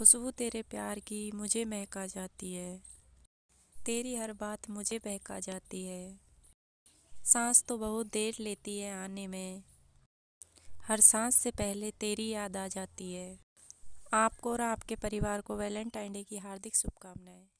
खुशबू तेरे प्यार की मुझे महका जाती है तेरी हर बात मुझे बहका जाती है सांस तो बहुत देर लेती है आने में हर सांस से पहले तेरी याद आ जाती है आपको और आपके परिवार को वैलेंटाइन डे की हार्दिक शुभकामनाएं